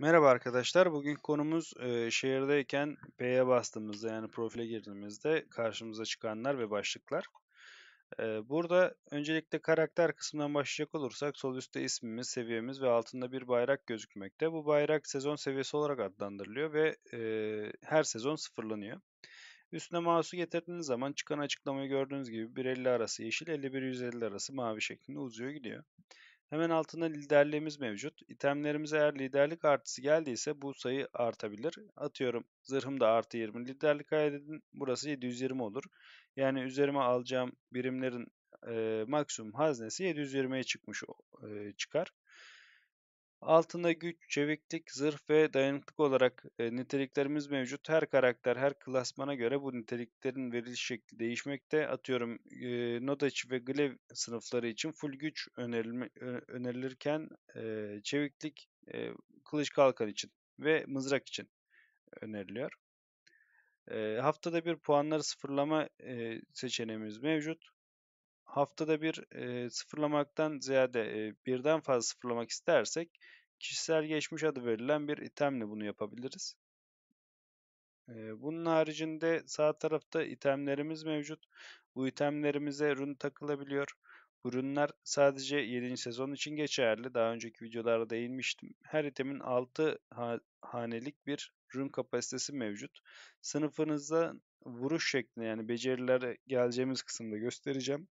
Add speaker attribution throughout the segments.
Speaker 1: Merhaba arkadaşlar. Bugün konumuz e, şehirdeyken P'ye bastığımızda yani profile girdiğimizde karşımıza çıkanlar ve başlıklar. E, burada öncelikle karakter kısmından başlayacak olursak sol üstte ismimiz, seviyemiz ve altında bir bayrak gözükmekte. Bu bayrak sezon seviyesi olarak adlandırılıyor ve e, her sezon sıfırlanıyor. Üstüne mouse'u getirdiğiniz zaman çıkan açıklamayı gördüğünüz gibi 1.50 arası yeşil, 51-150 arası mavi şeklinde uzuyor gidiyor. Hemen altında liderliğimiz mevcut. İtemlerimize eğer liderlik artısı geldiyse bu sayı artabilir. Atıyorum zırhım da artı 20 liderlik kaydedin. Burası 720 olur. Yani üzerime alacağım birimlerin e, maksimum haznesi 720'ye çıkmış e, çıkar. Altında güç, çeviklik, zırh ve dayanıklık olarak e, niteliklerimiz mevcut. Her karakter, her klasmana göre bu niteliklerin veriliş şekli değişmekte. Atıyorum e, Nodaç ve Glev sınıfları için full güç önerilme, önerilirken e, çeviklik e, kılıç kalkan için ve mızrak için öneriliyor. E, haftada bir puanları sıfırlama e, seçeneğimiz mevcut haftada bir e, sıfırlamaktan ziyade e, birden fazla sıfırlamak istersek kişisel geçmiş adı verilen bir itemle bunu yapabiliriz. E, bunun haricinde sağ tarafta itemlerimiz mevcut. Bu itemlerimize run takılabiliyor. Bu runlar sadece 7. sezon için geçerli. Daha önceki videolarda değinmiştim. Her itemin 6 ha hanelik bir run kapasitesi mevcut. Sınıfınızda vuruş şekli yani becerilere geleceğimiz kısımda göstereceğim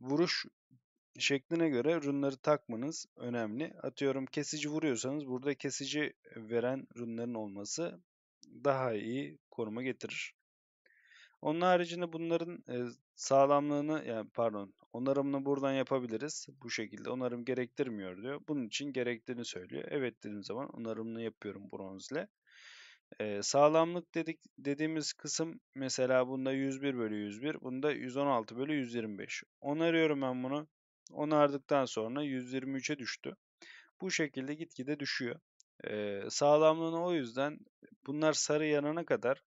Speaker 1: vuruş şekline göre runları takmanız önemli. Atıyorum kesici vuruyorsanız burada kesici veren runların olması daha iyi koruma getirir. Onun haricinde bunların sağlamlığını yani pardon onarımını buradan yapabiliriz. Bu şekilde onarım gerektirmiyor diyor. Bunun için gerektiğini söylüyor. Evet dediğim zaman onarımını yapıyorum bronz ile. Ee, sağlamlık dedik dediğimiz kısım mesela bunda 101 bölü 101, bunda 116 bölü 125. Onarıyorum ben bunu. Onardıktan sonra 123'e düştü. Bu şekilde gitgide düşüyor. Ee, sağlamlığını o yüzden bunlar sarı yanana kadar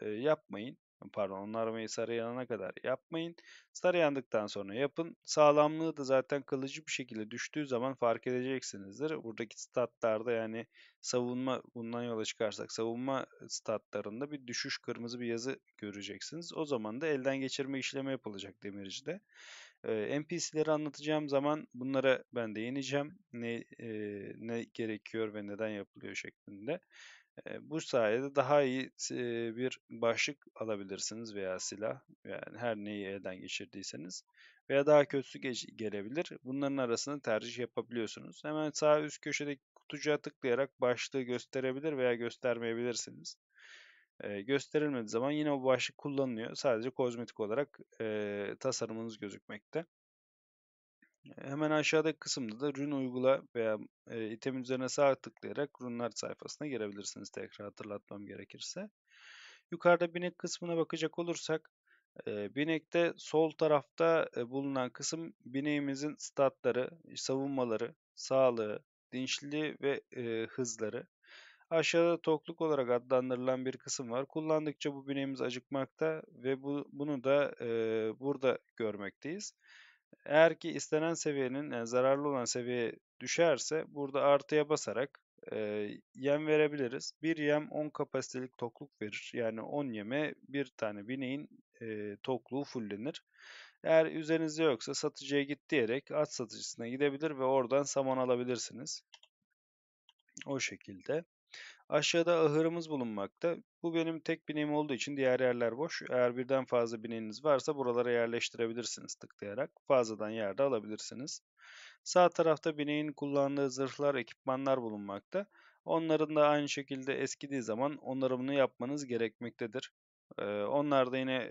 Speaker 1: e, yapmayın. Pardon onun aramayı yanana kadar yapmayın. Sarı yandıktan sonra yapın. Sağlamlığı da zaten kalıcı bir şekilde düştüğü zaman fark edeceksinizdir. Buradaki statlarda yani savunma bundan yola çıkarsak savunma statlarında bir düşüş kırmızı bir yazı göreceksiniz. O zaman da elden geçirme işlemi yapılacak demircide. NPC'leri anlatacağım zaman bunlara ben değineceğim. Ne, ne gerekiyor ve neden yapılıyor şeklinde. Bu sayede daha iyi bir başlık alabilirsiniz veya silah yani her neyi elden geçirdiyseniz veya daha kötüsü gelebilir. Bunların arasında tercih yapabiliyorsunuz. Hemen sağ üst köşedeki kutucuğa tıklayarak başlığı gösterebilir veya göstermeyebilirsiniz. E, gösterilmediği zaman yine o başlık kullanılıyor. Sadece kozmetik olarak tasarımınız gözükmekte. Hemen aşağıdaki kısımda da rün uygula veya e, item üzerine sağ tıklayarak runlar sayfasına girebilirsiniz tekrar hatırlatmam gerekirse. Yukarıda binek kısmına bakacak olursak e, binekte sol tarafta e, bulunan kısım bineğimizin statları, savunmaları, sağlığı, dinçliği ve e, hızları. Aşağıda tokluk olarak adlandırılan bir kısım var. Kullandıkça bu bineğimiz acıkmakta ve bu, bunu da e, burada görmekteyiz. Eğer ki istenen seviyenin yani zararlı olan seviye düşerse burada artıya basarak e, yem verebiliriz. Bir yem 10 kapasitelik tokluk verir. Yani 10 yeme bir tane bineğin e, tokluğu fullenir. Eğer üzerinizde yoksa satıcıya git diyerek at satıcısına gidebilir ve oradan saman alabilirsiniz. O şekilde. Aşağıda ahırımız bulunmakta. Bu benim tek bineğim olduğu için diğer yerler boş. Eğer birden fazla bineğiniz varsa buralara yerleştirebilirsiniz tıklayarak. Fazladan yerde alabilirsiniz. Sağ tarafta bineğin kullandığı zırhlar, ekipmanlar bulunmakta. Onların da aynı şekilde eskidiği zaman onarımını yapmanız gerekmektedir. Onlar da yine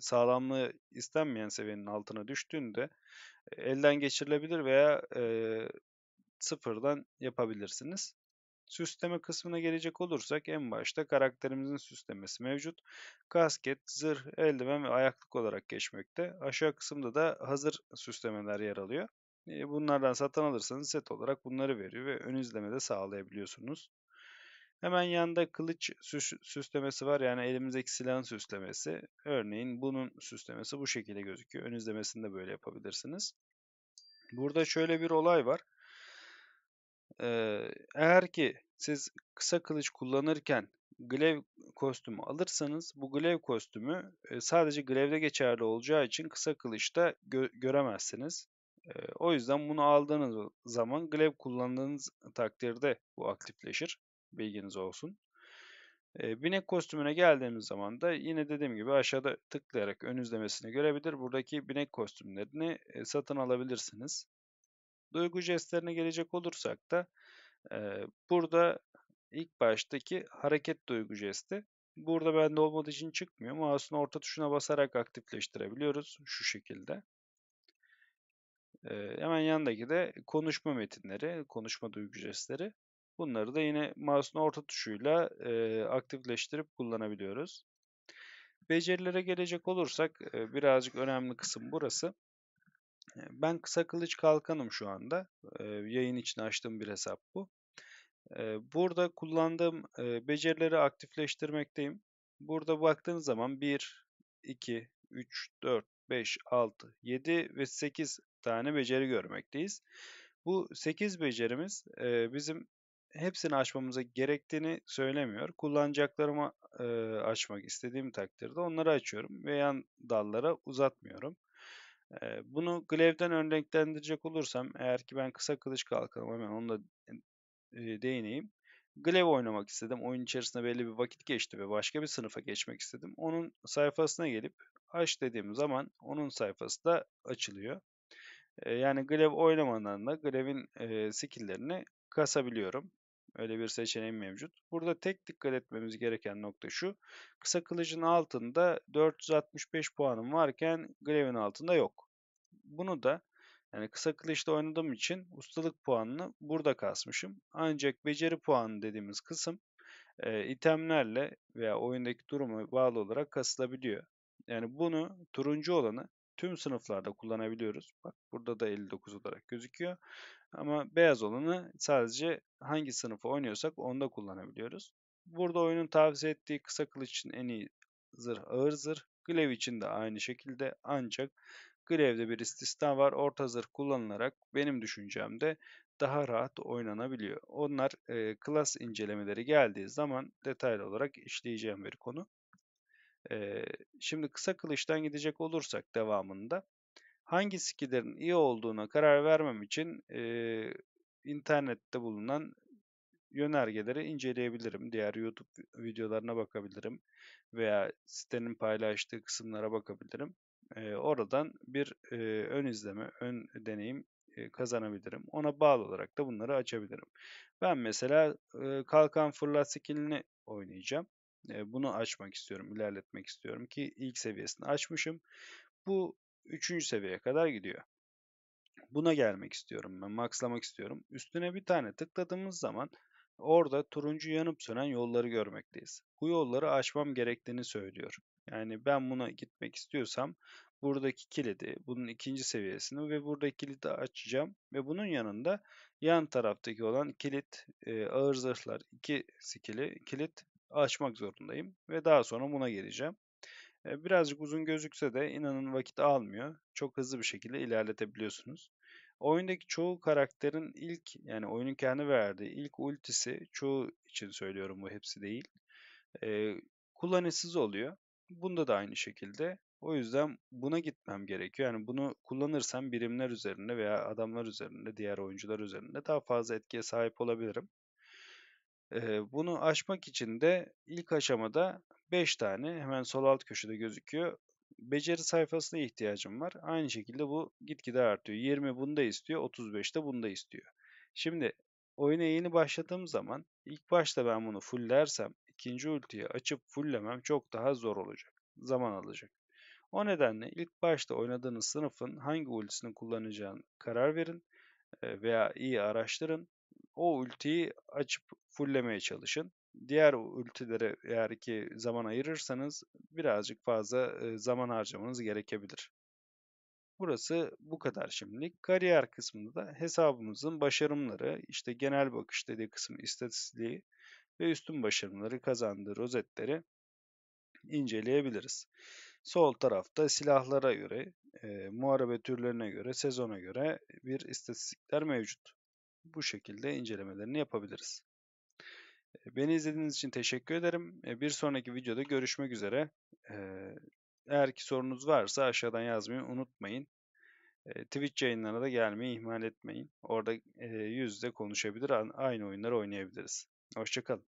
Speaker 1: sağlamlığı istenmeyen seviyenin altına düştüğünde elden geçirilebilir veya sıfırdan yapabilirsiniz. Süsleme kısmına gelecek olursak en başta karakterimizin süslemesi mevcut. Kasket, zırh, eldiven ve ayaklık olarak geçmekte. Aşağı kısımda da hazır süslemeler yer alıyor. E, bunlardan satın alırsanız set olarak bunları veriyor ve ön izleme de sağlayabiliyorsunuz. Hemen yanında kılıç süs süslemesi var yani elimizdeki silahın süslemesi. Örneğin bunun süslemesi bu şekilde gözüküyor. Ön izlemesini de böyle yapabilirsiniz. Burada şöyle bir olay var eğer ki siz kısa kılıç kullanırken Glaive kostümü alırsanız bu Glaive kostümü sadece Glaive'de geçerli olacağı için kısa kılıçta gö göremezsiniz. o yüzden bunu aldığınız zaman Glaive kullandığınız takdirde bu aktifleşir. Bilginiz olsun. binek kostümüne geldiğimiz zaman da yine dediğim gibi aşağıda tıklayarak ön izlemesini görebilir. Buradaki binek kostümlerini satın alabilirsiniz. Duygu jestlerine gelecek olursak da e, burada ilk baştaki hareket duygu jesti. Burada bende olmadığı için çıkmıyor. Mouse'un orta tuşuna basarak aktifleştirebiliyoruz şu şekilde. E, hemen yandaki de konuşma metinleri, konuşma duygu jestleri. Bunları da yine mouse'un orta tuşuyla e, aktifleştirip kullanabiliyoruz. Becerilere gelecek olursak e, birazcık önemli kısım burası. Ben kısa kılıç kalkanım şu anda. yayın için açtığım bir hesap bu. burada kullandığım e, becerileri aktifleştirmekteyim. Burada baktığınız zaman 1, 2, 3, 4, 5, 6, 7 ve 8 tane beceri görmekteyiz. Bu 8 becerimiz bizim hepsini açmamıza gerektiğini söylemiyor. Kullanacaklarımı açmak istediğim takdirde onları açıyorum ve yan dallara uzatmıyorum. Bunu glaive'den örneklendirecek olursam eğer ki ben kısa kılıç kalkanım hemen onu da değineyim. Glaive oynamak istedim. Oyun içerisinde belli bir vakit geçti ve başka bir sınıfa geçmek istedim. Onun sayfasına gelip aç dediğim zaman onun sayfası da açılıyor. Yani Glaive oynamadan da Glaive'in skill'lerini kasabiliyorum. Öyle bir seçeneğim mevcut. Burada tek dikkat etmemiz gereken nokta şu. Kısa kılıcın altında 465 puanım varken Glaive'in altında yok. Bunu da yani kısa kılıçta oynadığım için ustalık puanını burada kasmışım. Ancak beceri puanı dediğimiz kısım e, itemlerle veya oyundaki duruma bağlı olarak kasılabiliyor. Yani bunu turuncu olanı tüm sınıflarda kullanabiliyoruz. Bak burada da 59 olarak gözüküyor. Ama beyaz olanı sadece hangi sınıfı oynuyorsak onda kullanabiliyoruz. Burada oyunun tavsiye ettiği kısa kılıç için en iyi zırh ağır zırh. Glev için de aynı şekilde ancak Glev'de bir istisna var. Orta zırh kullanılarak benim düşüncemde daha rahat oynanabiliyor. Onlar e, klas incelemeleri geldiği zaman detaylı olarak işleyeceğim bir konu. Ee, şimdi kısa kılıçtan gidecek olursak devamında hangi skillerin iyi olduğuna karar vermem için e, internette bulunan yönergeleri inceleyebilirim. Diğer YouTube videolarına bakabilirim veya sitenin paylaştığı kısımlara bakabilirim. E, oradan bir e, ön izleme, ön deneyim e, kazanabilirim. Ona bağlı olarak da bunları açabilirim. Ben mesela e, kalkan fırlat skillini oynayacağım. Bunu açmak istiyorum, ilerletmek istiyorum ki ilk seviyesini açmışım. Bu üçüncü seviyeye kadar gidiyor. Buna gelmek istiyorum ben, maxlamak istiyorum. Üstüne bir tane tıkladığımız zaman orada turuncu yanıp sönen yolları görmekteyiz. Bu yolları açmam gerektiğini söylüyor. Yani ben buna gitmek istiyorsam buradaki kilidi, bunun ikinci seviyesini ve buradaki kilidi açacağım. Ve bunun yanında yan taraftaki olan kilit, ağır zırhlar iki sikili kilit açmak zorundayım ve daha sonra buna geleceğim. E, birazcık uzun gözükse de inanın vakit almıyor. Çok hızlı bir şekilde ilerletebiliyorsunuz. Oyundaki çoğu karakterin ilk yani oyunun kendi verdiği ilk ultisi çoğu için söylüyorum bu hepsi değil. E, kullanışsız oluyor. Bunda da aynı şekilde. O yüzden buna gitmem gerekiyor. Yani bunu kullanırsam birimler üzerinde veya adamlar üzerinde, diğer oyuncular üzerinde daha fazla etkiye sahip olabilirim. Bunu aşmak için de ilk aşamada 5 tane hemen sol alt köşede gözüküyor. Beceri sayfasına ihtiyacım var. Aynı şekilde bu gitgide artıyor. 20 bunda istiyor, 35 de bunda istiyor. Şimdi oyuna yeni başladığım zaman ilk başta ben bunu fulllersem ikinci ultiyi açıp fulllemem çok daha zor olacak. Zaman alacak. O nedenle ilk başta oynadığınız sınıfın hangi ultisini kullanacağını karar verin veya iyi araştırın o ultiyi açıp fulllemeye çalışın. Diğer ultilere eğer ki zaman ayırırsanız birazcık fazla e, zaman harcamanız gerekebilir. Burası bu kadar şimdilik. Kariyer kısmında da hesabımızın başarımları, işte genel bakış dediği kısım istatistiği ve üstün başarımları kazandığı rozetleri inceleyebiliriz. Sol tarafta silahlara göre, e, muharebe türlerine göre, sezona göre bir istatistikler mevcut bu şekilde incelemelerini yapabiliriz. Beni izlediğiniz için teşekkür ederim. Bir sonraki videoda görüşmek üzere. Eğer ki sorunuz varsa aşağıdan yazmayı unutmayın. Twitch yayınlarına da gelmeyi ihmal etmeyin. Orada yüz yüze konuşabilir, aynı oyunları oynayabiliriz. Hoşçakalın.